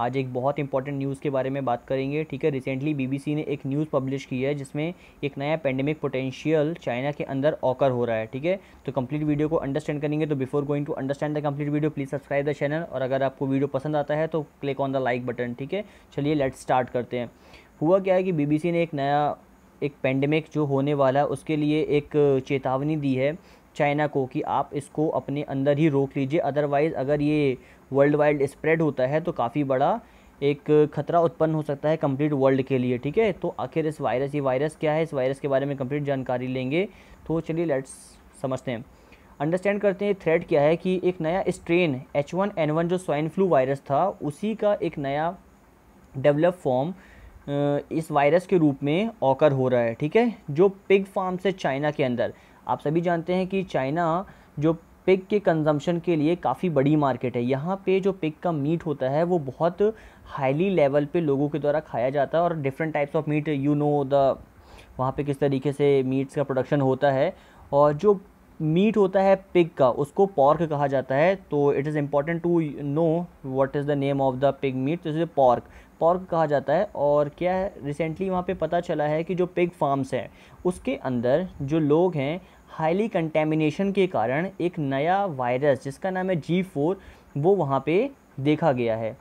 आज एक बहुत इंपॉर्टेंट न्यूज़ के बारे में बात करेंगे ठीक है रिसेंटली बीबीसी ने एक न्यूज़ पब्लिश की है जिसमें एक नया पेंडेमिक पोटेंशियल चाइना के अंदर ऑकर हो रहा है ठीक है तो कंप्लीट वीडियो को अंडरस्टैंड करेंगे तो before going to understand the complete video please subscribe the channel और अगर आपको वीडियो पसंद आता है तो click on the like button ठीक है चलिए लेट स्टार्ट करते हैं हुआ क्या है कि बीबीसी ने एक नया एक पेंडेमिक जो होने वाला है उसके लिए एक चेतावनी दी है चाइना को कि आप इसको अपने अंदर ही रोक लीजिए अदरवाइज़ अगर ये वर्ल्ड वाइड स्प्रेड होता है तो काफ़ी बड़ा एक खतरा उत्पन्न हो सकता है कंप्लीट वर्ल्ड के लिए ठीक है तो आखिर इस वायरस ये वायरस क्या है इस वायरस के बारे में कंप्लीट जानकारी लेंगे तो चलिए लेट्स समझते हैं अंडरस्टैंड करते हैं थ्रेड क्या है कि एक नया strain H one N one जो स्वाइन फ्लू वायरस था उसी का एक नया डेवलप फॉर्म इस वायरस के रूप में ऑकर हो रहा है ठीक है जो पिग फार्म से चाइना के अंदर आप सभी जानते हैं कि चाइना जो पिग के कंजम्पशन के लिए काफ़ी बड़ी मार्केट है यहाँ पे जो पिग का मीट होता है वो बहुत हाईली लेवल पे लोगों के द्वारा खाया जाता है और different types of meat you know the वहाँ पे किस तरीके से मीट्स का प्रोडक्शन होता है और जो मीट होता है पिग का उसको पॉर्क कहा जाता है तो it is important to know what is the name of the pig meat this is pork pork कहा जाता है और क्या है रिसेंटली वहाँ पे पता चला है कि जो पिग फार्म्स हैं उसके अंदर जो लोग हैं हाईली कंटेमिनेशन के कारण एक नया वायरस जिसका नाम है जी फोर वो वहाँ पर देखा गया है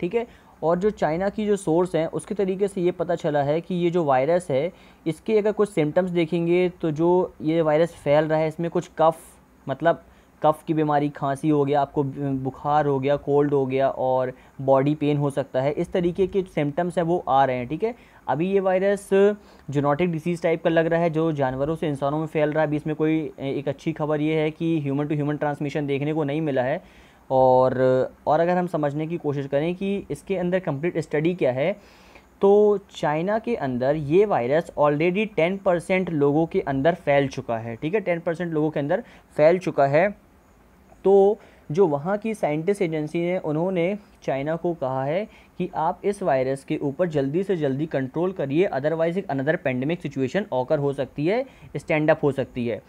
ठीक है और जो चाइना की जो सोर्स हैं उसके तरीके से ये पता चला है कि ये जो वायरस है इसके अगर कुछ सिम्टम्स देखेंगे तो जो ये वायरस फैल रहा है इसमें कुछ कफ़ मतलब कफ़ की बीमारी खांसी हो गया आपको बुखार हो गया कोल्ड हो गया और बॉडी पेन हो सकता है इस तरीके के सिम्टम्स हैं वो आ रहे हैं ठीक है अभी ये वायरस जूनोटिक डिसीज़ टाइप का लग रहा है जो जानवरों से इंसानों में फैल रहा है अभी इसमें कोई एक अच्छी खबर ये है कि ह्यूमन टू ह्यूमन ट्रांसमिशन देखने को नहीं मिला है और और अगर हम समझने की कोशिश करें कि इसके अंदर कंप्लीट स्टडी क्या है तो चाइना के अंदर ये वायरस ऑलरेडी टेन परसेंट लोगों के अंदर फैल चुका है ठीक है टेन परसेंट लोगों के अंदर फैल चुका है तो जो वहाँ की साइंटिस्ट एजेंसी है उन्होंने चाइना को कहा है कि आप इस वायरस के ऊपर जल्दी से जल्दी कंट्रोल करिए अदरवाइज़ एक अनदर पेंडेमिक सिचुएशन ऑकर हो सकती है स्टैंड अप हो सकती है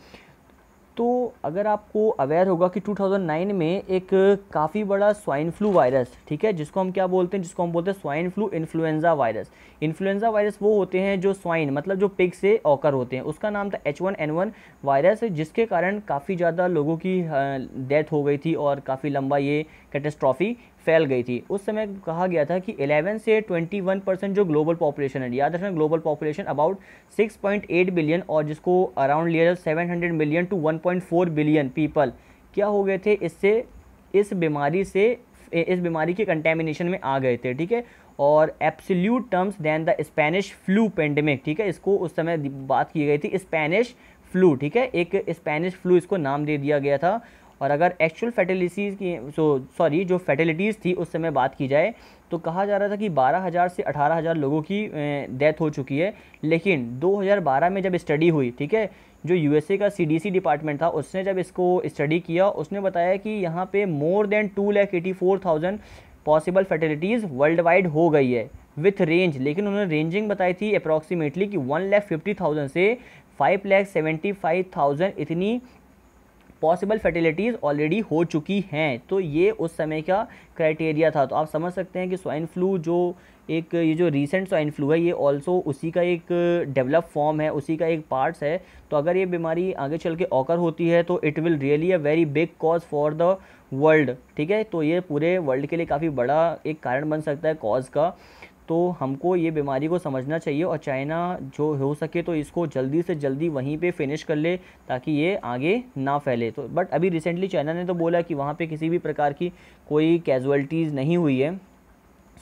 तो अगर आपको अवेयर होगा कि 2009 में एक काफ़ी बड़ा स्वाइन फ्लू वायरस ठीक है जिसको हम क्या बोलते हैं जिसको हम बोलते हैं swine flu influenza virus influenza virus वो होते हैं जो स्वाइन मतलब जो पिग से ऑकर होते हैं उसका नाम था एच वन वायरस जिसके कारण काफ़ी ज़्यादा लोगों की डेथ हो गई थी और काफ़ी लंबा ये कैटेस्ट्रॉफी फैल गई थी उस समय कहा गया था कि 11 से 21 परसेंट जो ग्लोबल पॉपुलेशन है याद रखना ग्लोबल पॉपुलेशन अबाउट 6.8 बिलियन और जिसको अराउंड लिया जाए seven million to 1.4 billion people क्या हो गए थे इससे इस बीमारी से इस बीमारी के कंटेमिनेशन में आ गए थे ठीक है और absolute terms than the Spanish flu pandemic ठीक है इसको उस समय बात की गई थी स्पेनिश फ्लू ठीक है एक स्पेनिश फ्लू इसको नाम दे दिया गया था और अगर एक्चुअल फैटिलिटीज की सो सॉरी जो फैटिलिटीज़ थी उस समय बात की जाए तो कहा जा रहा था कि 12,000 से 18,000 लोगों की डेथ हो चुकी है लेकिन 2012 में जब स्टडी हुई ठीक है जो यूएसए का सीडीसी डिपार्टमेंट था उसने जब इसको स्टडी किया उसने बताया कि यहाँ पे more than two lakh eighty four thousand possible fatalities worldwide हो गई है विथ रेंज लेकिन उन्होंने रेंजिंग बताई थी अप्रॉक्सीमेटली कि वन लैख फिफ्टी थाउजेंड से five lakh seventy five thousand इतनी पॉसिबल फर्टिलिटीज़ ऑलरेडी हो चुकी हैं तो ये उस समय का क्राइटेरिया था तो आप समझ सकते हैं कि स्वाइन फ्लू जो एक ये जो रीसेंट स्वाइन फ्लू है ये ऑल्सो उसी का एक डेवलप फॉर्म है उसी का एक पार्ट्स है तो अगर ये बीमारी आगे चल के ऑकर होती है तो it will really a very big cause for the world ठीक है तो ये पूरे वर्ल्ड के लिए काफ़ी बड़ा एक कारण बन सकता है कॉज का तो हमको ये बीमारी को समझना चाहिए और चाइना जो हो सके तो इसको जल्दी से जल्दी वहीं पे फिनिश कर ले ताकि ये आगे ना फैले तो बट अभी रिसेंटली चाइना ने तो बोला कि वहाँ पे किसी भी प्रकार की कोई कैजुअल्टीज़ नहीं हुई है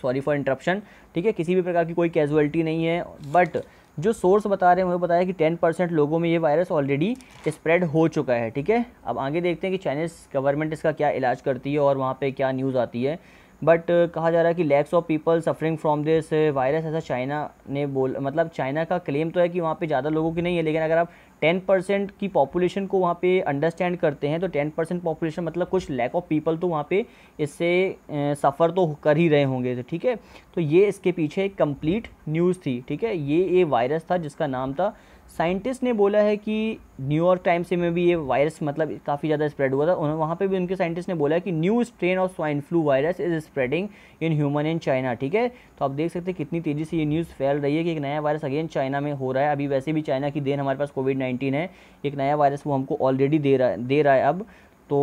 सॉरी फॉर इंटरप्शन ठीक है किसी भी प्रकार की कोई कैजुअल्टी नहीं है बट जो सोर्स बता रहे हैं वो बताया कि टेन परसेंट लोगों में ये वायरस ऑलरेडी स्प्रेड हो चुका है ठीक है अब आगे देखते हैं कि चाइनीज़ गवर्नमेंट इसका क्या इलाज करती है और वहाँ पे क्या न्यूज़ आती है बट uh, कहा जा रहा है कि lakhs of people suffering from this virus ऐसा चाइना ने बोल मतलब चाइना का क्लेम तो है कि वहाँ पे ज़्यादा लोगों की नहीं है लेकिन अगर आप टेन परसेंट की पॉपुलेशन को वहाँ पे अंडरस्टैंड करते हैं तो टेन परसेंट पॉपुलेशन मतलब कुछ लैक ऑफ पीपल तो वहाँ पे इससे सफ़र uh, तो कर ही रहे होंगे तो ठीक है तो ये इसके पीछे एक कम्प्लीट न्यूज़ थी ठीक है ये ये वायरस था जिसका नाम था साइंटिस्ट ने बोला है कि न्यूयॉर्क टाइम्स में भी ये वायरस मतलब काफ़ी ज़्यादा स्प्रेड हुआ था उन्होंने वहाँ पे भी उनके साइंटिस्ट ने बोला कि new strain of swine flu virus is spreading in human in China ठीक है तो आप देख सकते हैं कितनी तेज़ी से ये न्यूज़ फैल रही है कि एक नया वायरस अगेन चाइना में हो रहा है अभी वैसे भी चाइना की देन हमारे पास कोविड नाइन्टीन है एक नया वायरस वो हमको ऑलरेडी दे रहा दे रहा है अब तो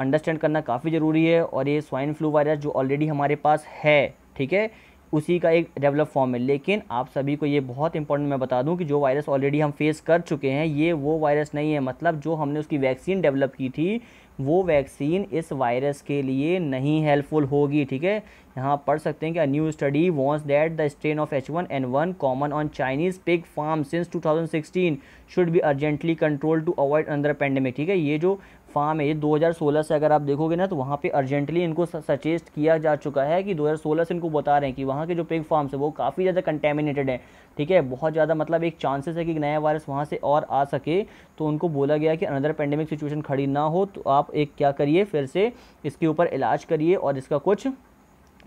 अंडरस्टैंड करना काफ़ी ज़रूरी है और ये स्वाइन फ्लू वायरस जो ऑलरेडी हमारे पास है ठीक है उसी का एक डेवलप फॉर्म है लेकिन आप सभी को ये बहुत इंपॉर्टेंट मैं बता दूं कि जो वायरस ऑलरेडी हम फेस कर चुके हैं ये वो वायरस नहीं है मतलब जो हमने उसकी वैक्सीन डेवलप की थी वो वैक्सीन इस वायरस के लिए नहीं हेल्पफुल होगी ठीक है यहाँ पढ़ सकते हैं कि new study warns that the strain of H one N one common on Chinese pig farm since 2016 should be urgently control to avoid another pandemic ठीक है ये जो फार्म है ये 2016 से अगर आप देखोगे ना तो वहाँ पे अर्जेंटली इनको सजेस्ट किया जा चुका है कि 2016 से इनको बता रहे हैं कि वहाँ के जो पिग फार्म्स है वो काफ़ी ज़्यादा कंटेमिनेटेड है ठीक है बहुत ज़्यादा मतलब एक चांसेस है कि नया वायरस वहाँ से और आ सके तो उनको बोला गया कि अनदर पेंडेमिक सिचुएशन खड़ी ना हो तो आप एक क्या करिए फिर से इसके ऊपर इलाज करिए और इसका कुछ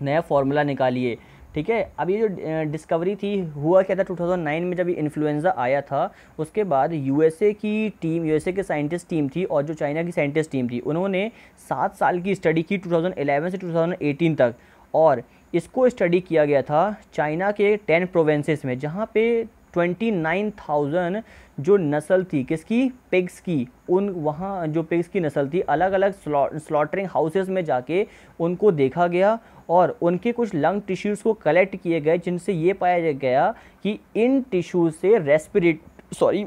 नया फार्मूला निकालिए ठीक है अब ये जो डिस्कवरी थी हुआ क्या था 2009 में जब इन्फ्लुएंज़ा आया था उसके बाद यूएसए की टीम यूएसए के साइंटिस्ट टीम थी और जो चाइना की साइंटिस्ट टीम थी उन्होंने सात साल की स्टडी की 2011 से 2018 तक और इसको स्टडी किया गया था चाइना के टेन प्रोवेंसेस में जहाँ पे ट्वेंटी नाइन थाउजेंड जो नस्ल थी किसकी पिग्स की उन वहाँ जो पिग्स की नस्ल थी अलग अलग स्लॉटरिंग हाउसेस में जाके उनको देखा गया और उनके कुछ लंग टिश्यूज़ को कलेक्ट किए गए जिनसे ये पाया गया कि इन टिश्यूज से रेस्पिरेट सॉरी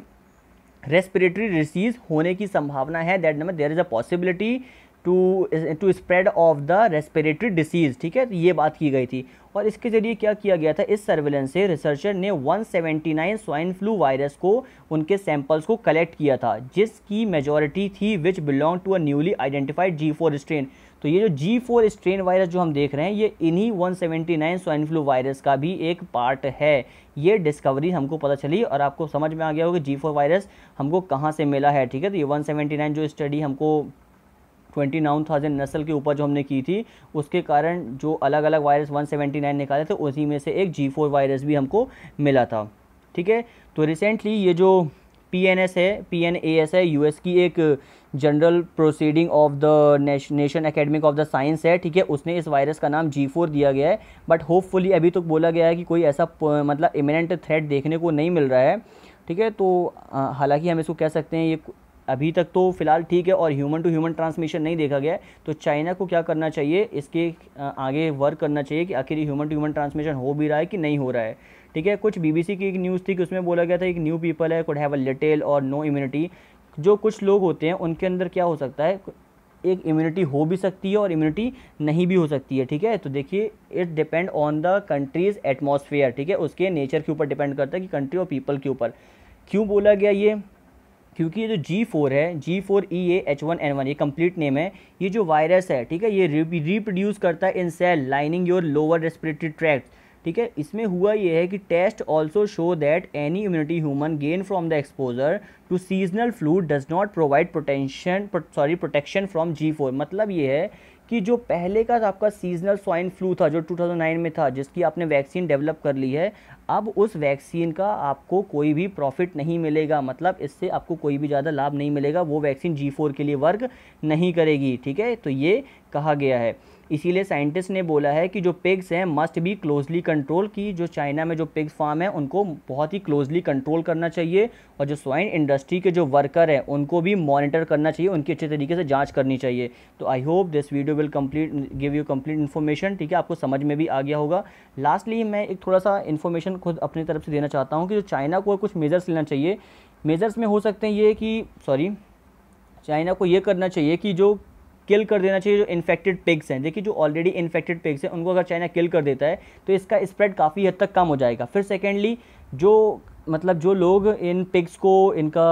रेस्पिरेटरी डिसीज़ होने की संभावना है that number there is a possibility to to spread of the respiratory disease ठीक है ये बात की गई थी और इसके ज़रिए क्या किया गया था इस सर्वेलेंस से रिसर्चर ने 179 स्वाइन फ्लू वायरस को उनके सैंपल्स को कलेक्ट किया था जिसकी मेजॉरिटी थी which belong to a newly identified G four strain तो ये जो जी फोर स्ट्रेन वायरस जो हम देख रहे हैं ये इन्हीं 179 स्वाइन फ्लू वायरस का भी एक पार्ट है ये डिस्कवरी हमको पता चली और आपको समझ में आ गया होगा जी फोर वायरस हमको कहाँ से मिला है ठीक है तो ये नाइन जो स्टडी हमको ट्वेंटी नाइन थाउजेंड नस्ल की उपज हमने की थी उसके कारण जो अलग अलग वायरस वन सेवेंटी नाइन निकाले थे उसी में से एक जी फोर वायरस भी हमको मिला था ठीक है तो रिसेंटली ये जो पी एन एस है पी एन ए एस है यू एस की एक general proceeding of the nation academic of the science है ठीक है उसने इस वायरस का नाम जी फोर दिया गया है बट होपफुली अभी तक तो बोला गया है कि कोई ऐसा मतलब इमिनेंट थ्रेट देखने को नहीं मिल रहा है ठीक है तो हालांकि हम इसको कह सकते हैं ये अभी तक तो फिलहाल ठीक है और ह्यूमन टू ह्यूमन ट्रांसमिशन नहीं देखा गया है तो चाइना को क्या करना चाहिए इसके आगे वर्क करना चाहिए कि आखिर ह्यूमन टू ह्यूमन ट्रांसमिशन हो भी रहा है कि नहीं हो रहा है ठीक है कुछ बीबीसी की एक न्यूज़ थी कि उसमें बोला गया था एक न्यू पीपल है could have a little or no immunity जो कुछ लोग होते हैं उनके अंदर क्या हो सकता है एक इम्यूनिटी हो भी सकती है और इम्यूनिटी नहीं भी हो सकती है ठीक है तो देखिए it depend on the countries atmosphere ठीक है उसके नेचर के ऊपर डिपेंड करता है कि कंट्री और पीपल के ऊपर क्यों बोला गया ये क्योंकि ये जो जी फोर है G four E A H one N one ये कंप्लीट नेम है ये जो वायरस है ठीक है ये रिप्रोड्यूस करता है in cell lining your lower respiratory tract ठीक है इसमें हुआ यह है कि test also show that any immunity human gain from the exposure to seasonal flu does not provide protention sorry protection from G four मतलब ये है कि जो पहले का आपका सीजनल स्वाइन फ्लू था जो 2009 में था जिसकी आपने वैक्सीन डेवलप कर ली है अब उस वैक्सीन का आपको कोई भी प्रॉफिट नहीं मिलेगा मतलब इससे आपको कोई भी ज़्यादा लाभ नहीं मिलेगा वो वैक्सीन जी फोर के लिए वर्क नहीं करेगी ठीक है तो ये कहा गया है इसीलिए साइंटिस्ट ने बोला है कि जो पिग्स हैं मस्ट भी क्लोजली कंट्रोल की जो चाइना में जो पिग्स फार्म है उनको बहुत ही क्लोजली कंट्रोल करना चाहिए और जो स्वाइन इंडस्ट्री के जो वर्कर हैं उनको भी मॉनिटर करना चाहिए उनकी अच्छे तरीके से जांच करनी चाहिए तो I hope this video will complete give you complete information ठीक है आपको समझ में भी आ गया होगा लास्टली मैं एक थोड़ा सा इन्फॉर्मेशन खुद अपनी तरफ से देना चाहता हूँ कि जो चाइना को कुछ मेजर्स लेना चाहिए मेजर्स में हो सकते हैं ये कि सॉरी चाइना को ये करना चाहिए कि जो किल कर देना चाहिए जो इन्फेक्टेड पिग्स हैं देखिए जो ऑलरेडी इन्फेक्टेड पिग्स हैं उनको अगर चाइना किल कर देता है तो इसका स्प्रेड काफ़ी हद तक कम हो जाएगा फिर सेकेंडली जो मतलब जो लोग इन पिग्स को इनका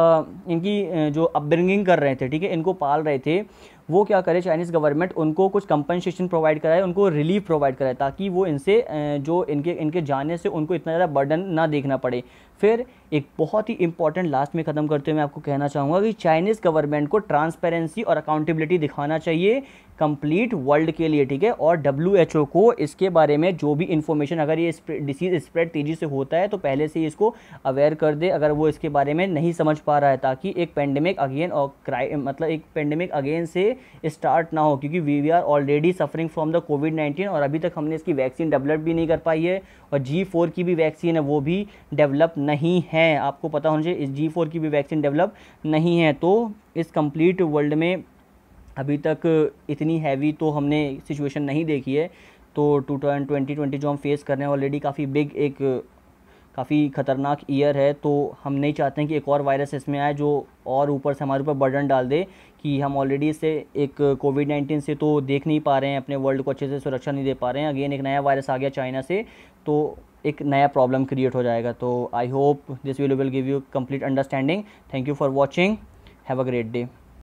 इनकी जो अपब्रिंगिंग कर रहे थे ठीक है इनको पाल रहे थे वो क्या करे चाइनीज़ गवर्नमेंट उनको कुछ कंपनसेशन प्रोवाइड कराए उनको रिलीफ प्रोवाइड कराए ताकि वो इनसे जो इनके इनके जाने से उनको इतना ज़्यादा बर्डन ना देखना पड़े फिर एक बहुत ही इंपॉर्टेंट लास्ट में ख़त्म करते हुए मैं आपको कहना चाहूँगा कि चाइनीज़ गवर्नमेंट को ट्रांसपेरेंसी और अकाउंटेबिलिटी दिखाना चाहिए कंप्लीट वर्ल्ड के लिए ठीक है और डब्ल्यू को इसके बारे में जो भी इन्फॉर्मेशन अगर ये डिसीज़ स्प्रेड तेज़ी से होता है तो पहले से ही इसको अवेयर कर दे अगर वो इसके बारे में नहीं समझ पा रहा है ताकि एक पेंडेमिक अगेन और क्राइम मतलब एक पेंडेमिक अगेन से स्टार्ट ना हो क्योंकि we are already suffering from the COVID nineteen और अभी तक हमने इसकी वैक्सीन डेवलप भी नहीं कर पाई है और जी फोर की भी वैक्सीन है वो भी डेवलप नहीं है आपको पता होना चाहिए इस जी फोर की भी वैक्सीन डेवलप नहीं है तो इस कंप्लीट वर्ल्ड में अभी तक इतनी हैवी तो हमने सिचुएशन नहीं देखी है तो टू ट्वेंटी ट्वेंटी जो हम फेस कर रहे हैं ऑलरेडी काफ़ी बिग एक काफ़ी ख़तरनाक ईयर है तो हम नहीं चाहते हैं कि एक और वायरस इसमें आए जो और ऊपर से हमारे ऊपर बर्डन डाल दे कि हम ऑलरेडी इससे एक कोविड नाइन्टीन से तो देख नहीं पा रहे हैं अपने वर्ल्ड को अच्छे से सुरक्षा नहीं दे पा रहे हैं अगेन एक नया वायरस आ गया चाइना से तो एक नया प्रॉब्लम क्रिएट हो जाएगा तो I hope this will will give you complete understanding thank you for watching have a great day